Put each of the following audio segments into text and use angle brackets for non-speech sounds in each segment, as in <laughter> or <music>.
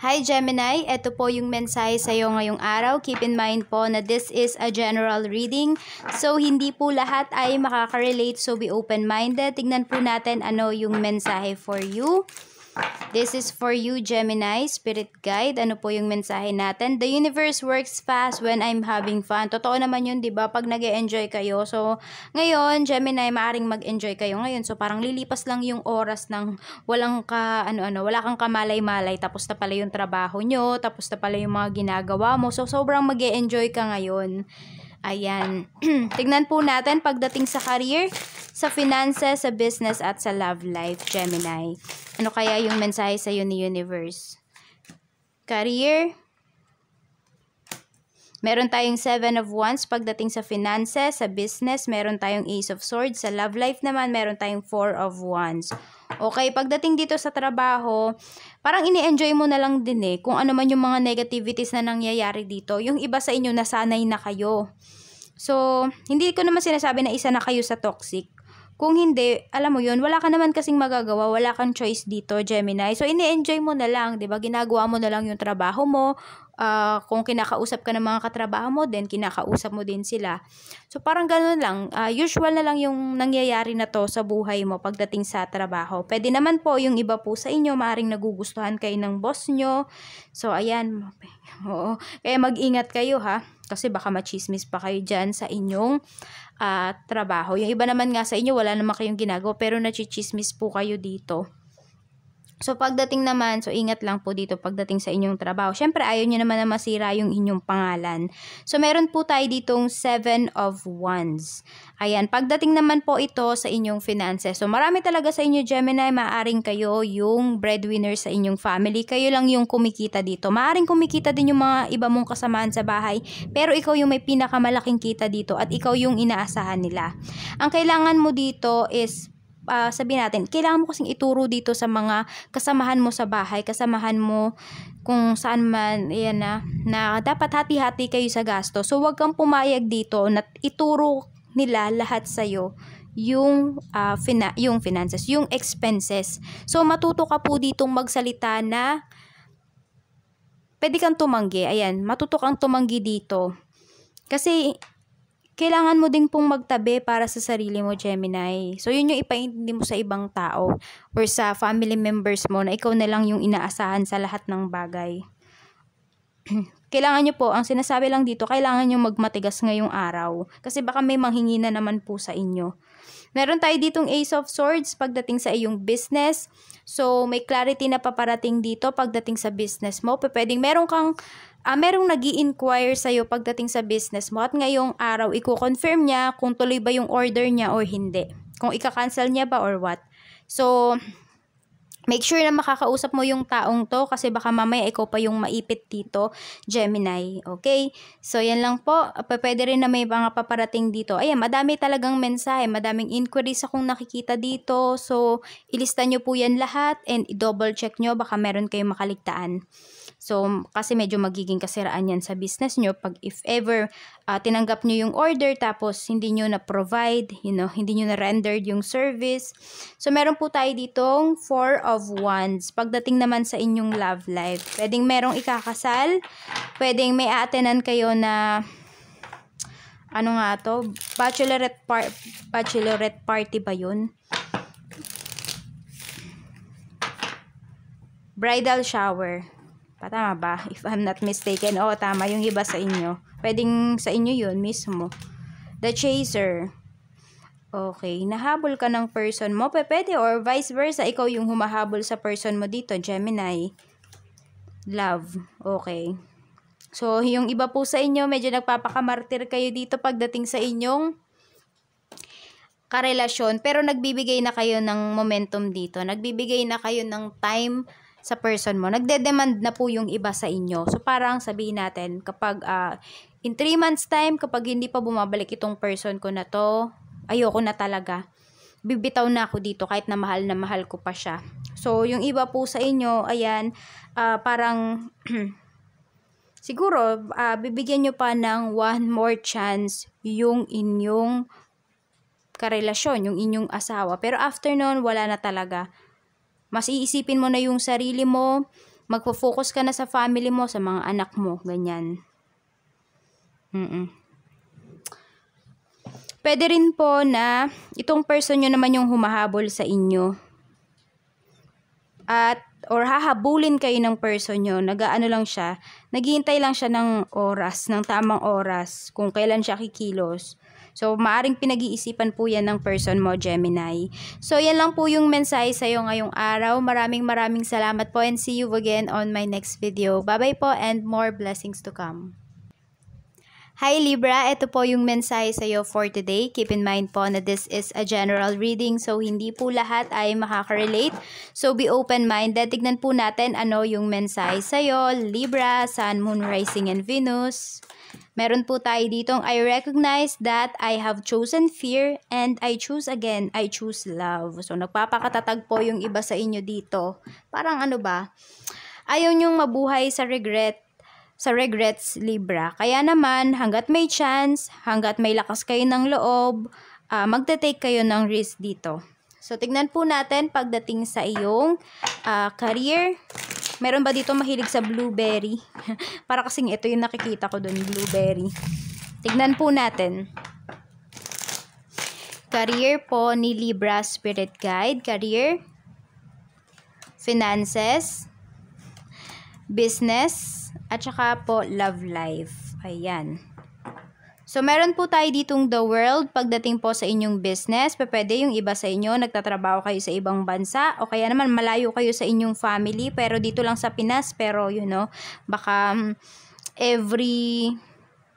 Hi Gemini, ito po yung mensahe sa iyo ngayong araw. Keep in mind po na this is a general reading. So hindi po lahat ay makaka-relate so be open-minded. Tingnan po natin ano yung mensahe for you. This is for you, Gemini, Spirit Guide. Ano po yung mensahe natin? The universe works fast when I'm having fun. Totoo naman yun, di ba? Pag nag -e enjoy kayo. So, ngayon, Gemini, maaring mag-enjoy kayo ngayon. So, parang lilipas lang yung oras ng walang ka, ano-ano, wala kang kamalay-malay. Tapos na pala yung trabaho nyo. Tapos na pala yung mga ginagawa mo. So, sobrang mag -e enjoy ka ngayon. Ayan. <clears throat> Tignan po natin pagdating sa career sa finances, sa business, at sa love life, Gemini. Ano kaya yung mensahe sa ni Universe? Career, Meron tayong Seven of Wands pagdating sa finances, sa business. Meron tayong Ace of Swords. Sa love life naman, meron tayong Four of Wands. Okay, pagdating dito sa trabaho, parang ini-enjoy mo na lang din eh. Kung ano man yung mga negativities na nangyayari dito. Yung iba sa inyo, nasanay na kayo. So, hindi ko naman sinasabi na isa na kayo sa toxic. Kung hindi, alam mo yun, wala ka naman kasing magagawa, wala kang choice dito, Gemini. So, ini-enjoy mo na lang, di ba? Ginagawa mo na lang yung trabaho mo. Uh, kung kinakausap ka ng mga katrabaho mo, then kinakausap mo din sila. So, parang ganun lang. Uh, usual na lang yung nangyayari na to sa buhay mo pagdating sa trabaho. Pwede naman po yung iba po sa inyo, maaring nagugustuhan kayo ng boss nyo. So, ayan. <laughs> Oo. Kaya mag-ingat kayo, ha? kasi baka machismis pa kayo dyan sa inyong uh, trabaho. Yung iba naman nga sa inyo, wala naman kayong ginagawa, pero nachichismis po kayo dito. So pagdating naman, so ingat lang po dito pagdating sa inyong trabaho. Siyempre ayaw nyo naman na masira yung inyong pangalan. So meron po tayo ditong 7 of Wands. Ayan, pagdating naman po ito sa inyong finances. So marami talaga sa inyo Gemini, maaring kayo yung breadwinner sa inyong family. Kayo lang yung kumikita dito. Maaring kumikita din yung mga iba mong kasamaan sa bahay. Pero ikaw yung may pinakamalaking kita dito at ikaw yung inaasahan nila. Ang kailangan mo dito is uh, sabihin natin, kailangan mo kasing ituro dito sa mga kasamahan mo sa bahay, kasamahan mo kung saan man, yan na, na dapat hati-hati kayo sa gasto. So, huwag kang pumayag dito na ituro nila lahat sa'yo yung uh, fina- yung finances, yung expenses. So matuto ka po ditong magsalita na pwede kang tumanggi. Ayan, matuto kang tumanggi dito. Kasi kailangan mo ding pong magtabi para sa sarili mo, Gemini. So, yun yung ipaintindi mo sa ibang tao or sa family members mo na ikaw na lang yung inaasahan sa lahat ng bagay. <clears throat> kailangan nyo po, ang sinasabi lang dito, kailangan nyo magmatigas ngayong araw. Kasi baka may manghingi na naman po sa inyo. Meron tayo ditong Ace of Swords pagdating sa iyong business. So, may clarity na paparating dito pagdating sa business mo. Pwedeng meron kang uh, merong nag inquire iyo pagdating sa business mo at ngayong araw i-confirm niya kung tuloy ba yung order niya or hindi. Kung ika-cancel niya ba or what. So, make sure na makakausap mo yung taong to kasi baka mamaya ikaw pa yung maipit dito, Gemini. Okay? So, yan lang po. Ah, pwede rin na may mga paparating dito. Ayan, madami talagang mensahe, madaming inquiries akong nakikita dito. So, ilista nyo po yan lahat and i-double check nyo. Baka meron kayong makaligtaan. So, kasi medyo magiging kasiraan yan sa business nyo pag if ever uh, tinanggap nyo yung order tapos hindi nyo na-provide, you know, hindi nyo na-rendered yung service. So, meron po tayo ditong four of wands. Pagdating naman sa inyong love life, pwedeng merong ikakasal, pwedeng may aatenan kayo na ano nga to, bachelorette, par bachelorette party ba yun? Bridal shower. Tama ba? If I'm not mistaken. Oo, tama. Yung iba sa inyo. Pwedeng sa inyo yun mismo. The chaser. Okay. Nahabol ka ng person mo. Pwede or vice versa. Ikaw yung humahabol sa person mo dito. Gemini. Love. Okay. So, yung iba po sa inyo, medyo nagpapakamartir kayo dito pagdating sa inyong karelasyon. Pero nagbibigay na kayo ng momentum dito. Nagbibigay na kayo ng time sa person mo. Nagde-demand na po yung iba sa inyo. So parang sabihin natin kapag uh, in 3 months time kapag hindi pa bumabalik itong person ko na to, ayoko na talaga. Bibitaw na ako dito kahit na mahal na mahal ko pa siya. So yung iba po sa inyo, ayan, uh, parang <clears throat> siguro uh, bibigyan nyo pa ng one more chance yung inyong karelasyon, yung inyong asawa. Pero after noon, wala na talaga. Mas iisipin mo na yung sarili mo, magpo-focus ka na sa family mo, sa mga anak mo, ganyan. Mm-mm. Pwede rin po na itong person nyo naman yung humahabol sa inyo. At or hahabulin kayo ng person nyo, nag-ano lang siya, naghihintay lang siya ng oras, ng tamang oras, kung kailan siya kikilos. So, maaring pinag-iisipan po yan ng person mo, Gemini. So, yan lang po yung mensahe sa'yo ngayong araw. Maraming maraming salamat po and see you again on my next video. Bye-bye po and more blessings to come. Hi Libra, ito po yung mensahe sa'yo for today. Keep in mind po na this is a general reading so hindi po lahat ay makaka-relate. So be open-minded. Tignan po natin ano yung mensahe sa'yo. Libra, Sun, Moon, Rising and Venus. Meron po tayo ditong, I recognize that I have chosen fear and I choose again, I choose love. So, nagpapakatatag po yung iba sa inyo dito. Parang ano ba? Ayaw niyong mabuhay sa regret sa regrets Libra. Kaya naman, hanggat may chance, hanggat may lakas kayo ng loob, uh, magte-take kayo ng risk dito. So, tignan po natin pagdating sa iyong uh, career, Meron ba dito mahilig sa blueberry? <laughs> Para kasing ito yung nakikita ko dun, blueberry. Tignan po natin. Career po ni Libra Spirit Guide. Career. Finances. Business. At saka po, love life. Ayan. So, meron po tayo ditong the world pagdating po sa inyong business. Pwede yung iba sa inyo, nagtatrabaho kayo sa ibang bansa o kaya naman malayo kayo sa inyong family pero dito lang sa Pinas pero you know, baka mm, every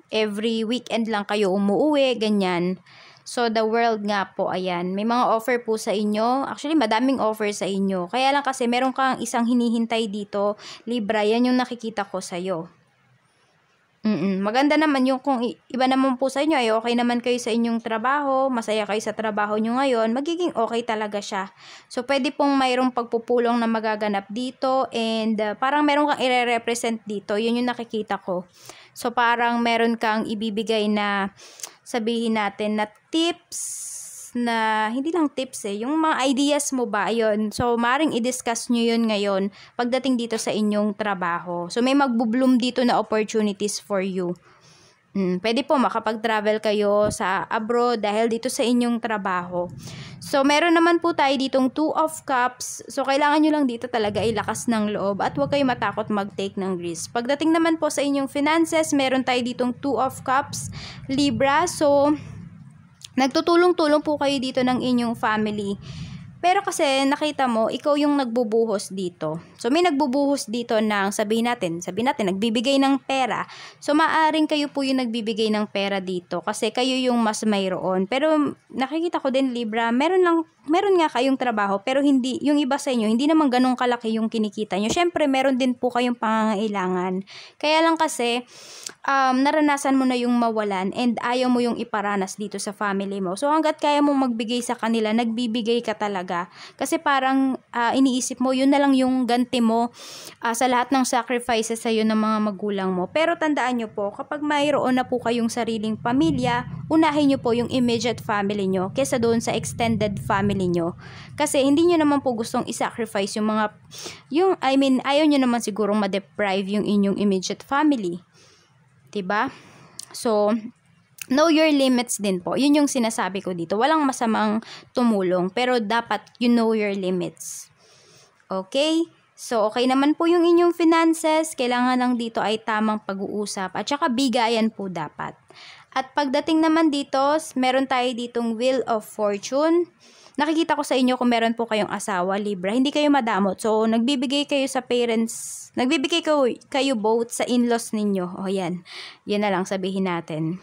every weekend lang kayo umuwi, ganyan. So, the world nga po, ayan. May mga offer po sa inyo. Actually, madaming offer sa inyo. Kaya lang kasi, meron kang isang hinihintay dito, Libra. Yan yung nakikita ko sa'yo. Mm, maganda naman yung kung iba naman po sa inyo ay okay naman kayo sa inyong trabaho, masaya kayo sa trabaho nyo ngayon, magiging okay talaga siya. So, pwede pong mayroong pagpupulong na magaganap dito and uh, parang meron kang ire-represent dito. Yun yung nakikita ko. So, parang meron kang ibibigay na sabihin natin na tips, na, hindi lang tips eh, yung mga ideas mo ba, ayun. So, maring i-discuss niyo yun ngayon pagdating dito sa inyong trabaho. So, may magbubloom dito na opportunities for you. Mm, pwede po makapag-travel kayo sa abroad dahil dito sa inyong trabaho. So, meron naman po tayo ditong two of cups. So, kailangan nyo lang dito talaga ilakas ng loob at huwag kayo matakot mag-take ng risk. Pagdating naman po sa inyong finances, meron tayo ditong two of cups, Libra. So, Nagtutulong-tulong po kayo dito ng inyong family pero kasi nakita mo, ikaw yung nagbubuhos dito. So may nagbubuhos dito ng sabihin natin, sabihin natin nagbibigay ng pera. So maaring kayo po yung nagbibigay ng pera dito kasi kayo yung mas mayroon. Pero nakikita ko din Libra, meron lang meron nga kayong trabaho pero hindi yung iba sa inyo hindi naman ganun kalaki yung kinikita nyo. Syempre meron din po kayong pangangailangan. Kaya lang kasi um, naranasan mo na yung mawalan and ayaw mo yung iparanas dito sa family mo. So hangga't kaya mo magbigay sa kanila, nagbibigay ka talaga ka. Kasi parang uh, iniisip mo, yun na lang yung ganti mo uh, sa lahat ng sacrifices sa sa'yo ng mga magulang mo. Pero tandaan nyo po, kapag mayroon na po kayong sariling pamilya, unahin nyo po yung immediate family nyo kesa doon sa extended family nyo. Kasi hindi nyo naman po gustong isacrifice yung mga, yung, I mean, ayaw nyo naman sigurong ma-deprive yung inyong immediate family. 'di ba? So, know your limits din po. Yun yung sinasabi ko dito. Walang masamang tumulong, pero dapat you know your limits. Okay? So, okay naman po yung inyong finances. Kailangan lang dito ay tamang pag-uusap. At saka bigayan po dapat. At pagdating naman dito, meron tayo ditong will of Fortune. Nakikita ko sa inyo kung meron po kayong asawa, Libra, hindi kayo madamot. So, nagbibigay kayo sa parents, nagbibigay kayo, kayo both sa in-laws ninyo. O, yan. Yan na lang sabihin natin.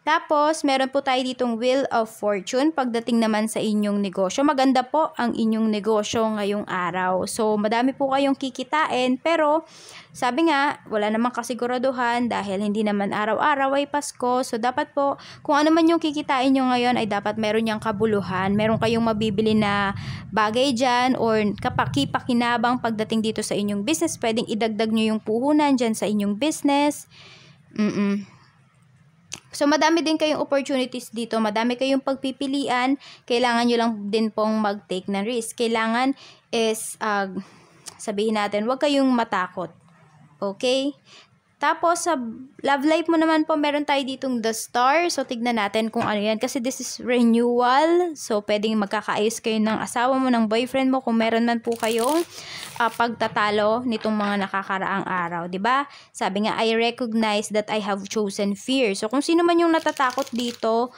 Tapos, meron po tayo ditong Wheel of Fortune. Pagdating naman sa inyong negosyo, maganda po ang inyong negosyo ngayong araw. So, madami po kayong kikitain. Pero, sabi nga, wala namang kasiguraduhan dahil hindi naman araw-araw ay Pasko. So, dapat po, kung ano man yung kikitain nyo ngayon ay dapat meron niyang kabuluhan. Meron kayong mabibili na bagay dyan or kapakipakinabang pagdating dito sa inyong business. Pwedeng idagdag nyo yung puhunan dyan sa inyong business. Mm-mm. So, madami din kayong opportunities dito. Madami kayong pagpipilian. Kailangan nyo lang din pong mag-take ng risk. Kailangan is, uh, sabihin natin, huwag kayong matakot. Okay? Tapos, sa love life mo naman po, meron tayo ditong the star. So, tignan natin kung ano yan. Kasi this is renewal. So, pwedeng magkakaayos kayo ng asawa mo, ng boyfriend mo, kung meron man po kayong uh, ah, pagtatalo nitong mga nakakaraang araw. ba diba? Sabi nga, I recognize that I have chosen fear. So, kung sino man yung natatakot dito,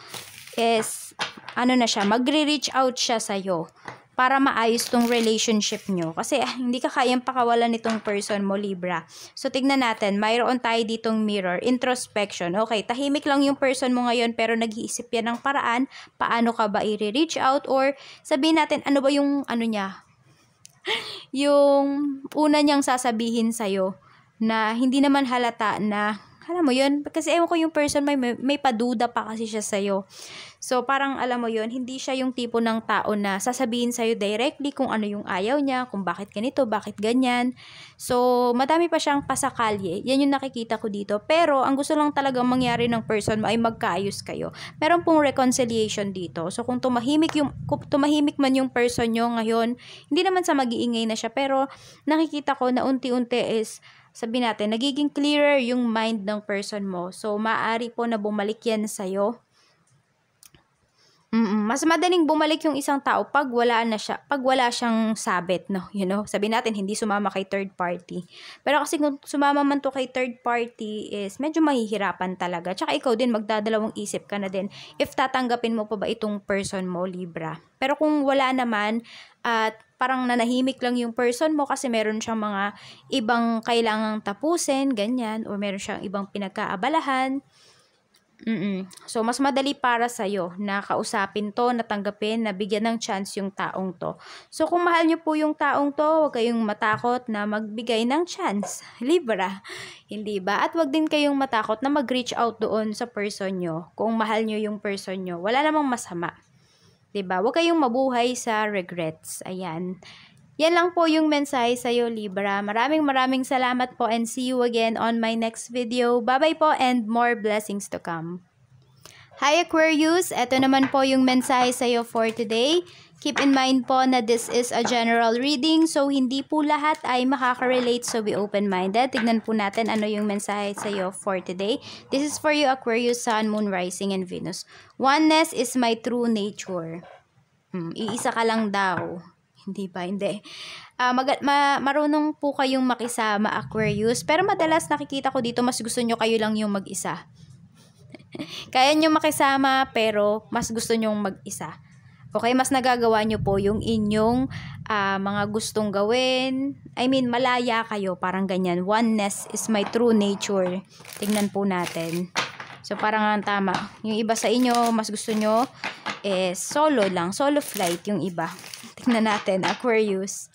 is, ano na siya, magre-reach out siya sa'yo para maayos tong relationship nyo. Kasi ah, hindi ka kayang pakawalan nitong person mo, Libra. So, tignan natin. Mayroon tayo ditong mirror. Introspection. Okay, tahimik lang yung person mo ngayon pero nag-iisip yan ng paraan. Paano ka ba i-reach out or sabihin natin ano ba yung ano niya. <laughs> yung una niyang sasabihin sa'yo na hindi naman halata na alam mo yun, kasi ewan ko yung person may, may, may paduda pa kasi siya sa'yo. So parang alam mo yon hindi siya yung tipo ng tao na sasabihin sa'yo directly kung ano yung ayaw niya, kung bakit ganito, bakit ganyan. So madami pa siyang pasakalye. Yan yung nakikita ko dito. Pero ang gusto lang talaga mangyari ng person mo ay magkaayos kayo. Meron pong reconciliation dito. So kung tumahimik, yung, kung tumahimik man yung person nyo ngayon, hindi naman sa mag-iingay na siya. Pero nakikita ko na unti-unti is sabi natin, nagiging clearer yung mind ng person mo. So, maaari po na bumalik yan sa'yo Mm, mas madaling bumalik yung isang tao pag wala na siya, pag wala siyang sabit, no? You know, sabi natin hindi sumama kay third party. Pero kasi kung sumama man to kay third party is medyo mahihirapan talaga. Tsaka ikaw din magdadalawang isip ka na din if tatanggapin mo pa ba itong person mo, Libra. Pero kung wala naman at parang nanahimik lang yung person mo kasi meron siyang mga ibang kailangang tapusin, ganyan, or meron siyang ibang pinagkaabalahan, Mm-mm. So, mas madali para sa'yo na kausapin to, natanggapin, nabigyan ng chance yung taong to. So, kung mahal nyo po yung taong to, huwag kayong matakot na magbigay ng chance. <laughs> Libra, hindi ba? At huwag din kayong matakot na mag-reach out doon sa person nyo kung mahal nyo yung person nyo. Wala namang masama. ba diba? Huwag kayong mabuhay sa regrets. Ayan. Yan lang po yung mensahe sa'yo, Libra. Maraming maraming salamat po and see you again on my next video. Bye-bye po and more blessings to come. Hi Aquarius, ito naman po yung mensahe sa'yo for today. Keep in mind po na this is a general reading so hindi po lahat ay makaka-relate so be open-minded. Tignan po natin ano yung mensahe sa'yo for today. This is for you Aquarius, Sun, Moon, Rising, and Venus. Oneness is my true nature. Hmm, iisa ka lang daw. Hindi ba? Hindi. Uh, ah, mag- ma- marunong po kayong makisama, Aquarius. Pero madalas nakikita ko dito, mas gusto nyo kayo lang yung mag-isa. <laughs> Kaya nyo makisama, pero mas gusto nyo mag-isa. Okay, mas nagagawa nyo po yung inyong uh, mga gustong gawin. I mean, malaya kayo, parang ganyan. Oneness is my true nature. Tingnan po natin. So, parang ang tama. Yung iba sa inyo, mas gusto nyo, is eh, solo lang. Solo flight yung iba. Tingnan natin, Aquarius.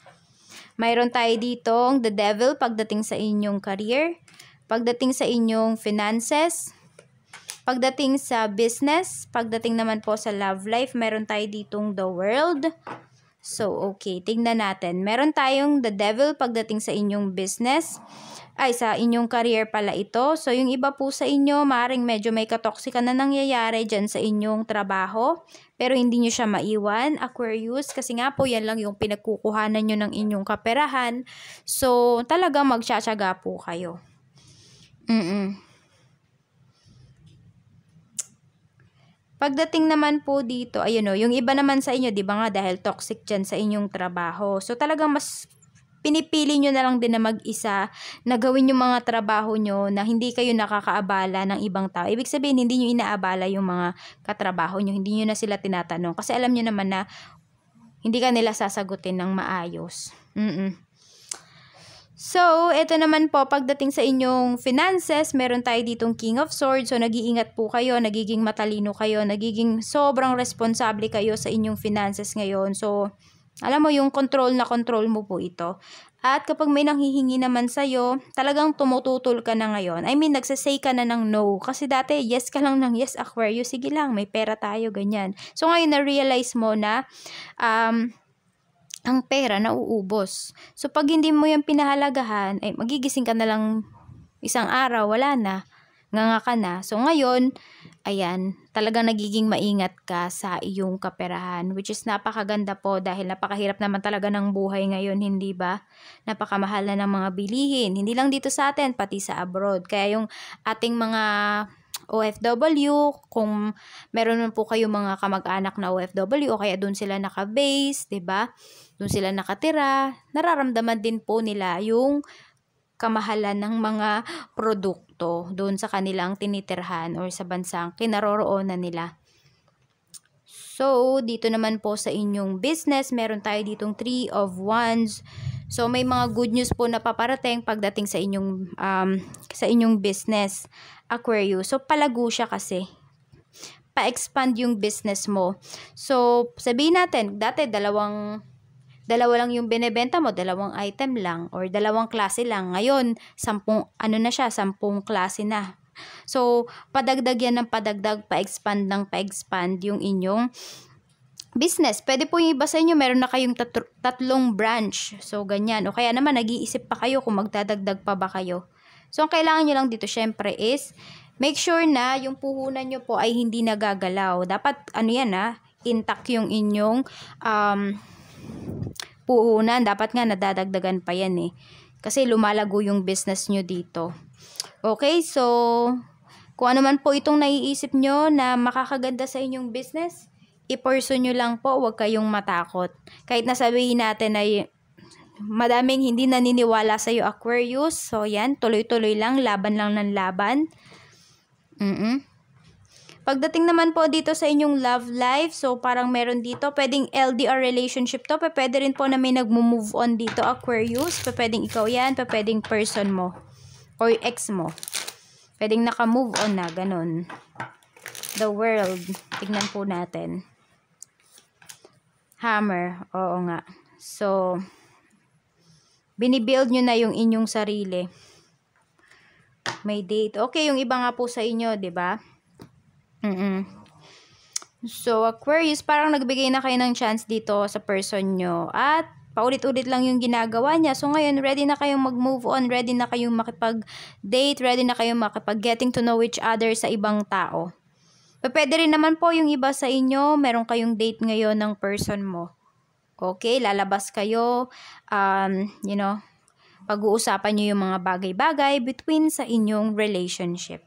Mayroon tayo dito ang the devil pagdating sa inyong career, pagdating sa inyong finances, pagdating sa business, pagdating naman po sa love life, mayroon tayo ditong the world, So, okay. Tingnan natin. Meron tayong the devil pagdating sa inyong business. Ay, sa inyong career pala ito. So, yung iba po sa inyo, maring medyo may katoksika na nangyayari dyan sa inyong trabaho. Pero hindi nyo siya maiwan. Aquarius, kasi nga po, yan lang yung pinagkukuhanan nyo ng inyong kaperahan. So, talaga magtsatsaga po kayo. Mm-mm. Pagdating naman po dito, ayun o, yung iba naman sa inyo, di ba nga, dahil toxic dyan sa inyong trabaho. So talagang mas pinipili nyo na lang din na mag-isa na gawin yung mga trabaho nyo na hindi kayo nakakaabala ng ibang tao. Ibig sabihin, hindi nyo inaabala yung mga katrabaho nyo, hindi nyo na sila tinatanong. Kasi alam nyo naman na hindi ka nila sasagutin ng maayos. Mm-mm. So, ito naman po, pagdating sa inyong finances, meron tayo ditong King of Swords. So, nag-iingat po kayo, nagiging matalino kayo, nagiging sobrang responsable kayo sa inyong finances ngayon. So, alam mo, yung control na control mo po ito. At kapag may nanghihingi naman sa'yo, talagang tumututol ka na ngayon. I mean, nagsasay ka na ng no. Kasi dati, yes ka lang ng yes, Aquarius, sige lang, may pera tayo, ganyan. So, ngayon na-realize mo na, um, ang pera na uubos. So, pag hindi mo yung pinahalagahan, ay magigising ka na lang isang araw, wala na, nganga ka na. So, ngayon, ayan, talagang nagiging maingat ka sa iyong kaperahan, which is napakaganda po dahil napakahirap naman talaga ng buhay ngayon, hindi ba? Napakamahal na ng mga bilihin, hindi lang dito sa atin, pati sa abroad. Kaya yung ating mga OFW, kung meron man po kayo mga kamag-anak na OFW o kaya doon sila naka-base, 'di ba? Doon sila nakatira, nararamdaman din po nila yung kamahalan ng mga produkto doon sa kanilang tinitirhan or sa bansang kinaroroonan nila. So, dito naman po sa inyong business, meron tayo ditong 3 of wands. So, may mga good news po na paparating pagdating sa inyong um, sa inyong business. Aquarius. So, palago siya kasi. Pa-expand yung business mo. So, sabihin natin, dati dalawang dalawa lang yung binebenta mo, dalawang item lang or dalawang klase lang. Ngayon, sampung, ano na siya, sampung klase na. So, padagdag yan ng padagdag, pa-expand ng pa-expand yung inyong business. Pwede po yung iba sa inyo, meron na kayong tatlong branch. So, ganyan. O kaya naman, nag-iisip pa kayo kung magdadagdag pa ba kayo. So, ang kailangan nyo lang dito, syempre, is make sure na yung puhunan nyo po ay hindi nagagalaw. Dapat, ano yan ha, ah, intact yung inyong um, puhunan. Dapat nga nadadagdagan pa yan eh. Kasi lumalago yung business nyo dito. Okay, so kung ano man po itong naiisip nyo na makakaganda sa inyong business, i-pursue nyo lang po, huwag kayong matakot. Kahit nasabihin natin na madaming hindi naniniwala sa iyo Aquarius. So yan, tuloy-tuloy lang, laban lang ng laban. Mm, Pagdating naman po dito sa inyong love life, so parang meron dito, pwedeng LDR relationship to, pwede rin po na may nagmo-move on dito, Aquarius, pwedeng ikaw yan, pwedeng person mo, or ex mo. Pwedeng naka-move on na, ganun. The world, tignan po natin. Hammer, oo nga. So, binibuild nyo na yung inyong sarili. May date. Okay, yung iba nga po sa inyo, ba diba? Mm, mm So, Aquarius, parang nagbigay na kayo ng chance dito sa person nyo. At, paulit-ulit lang yung ginagawa niya. So, ngayon, ready na kayong mag-move on, ready na kayong makipag-date, ready na kayong makipag-getting to know each other sa ibang tao. Pwede rin naman po yung iba sa inyo, meron kayong date ngayon ng person mo. Okay, lalabas kayo, um, you know, pag-uusapan nyo yung mga bagay-bagay between sa inyong relationship.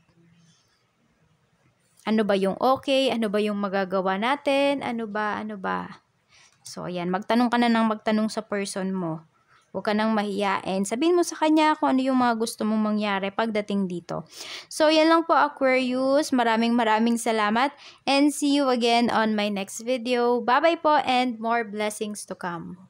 Ano ba yung okay? Ano ba yung magagawa natin? Ano ba? Ano ba? So, ayan, magtanong ka na ng magtanong sa person mo. Huwag ka nang mahiyain. Sabihin mo sa kanya kung ano yung mga gusto mong mangyari pagdating dito. So, yan lang po Aquarius. Maraming maraming salamat and see you again on my next video. Bye-bye po and more blessings to come.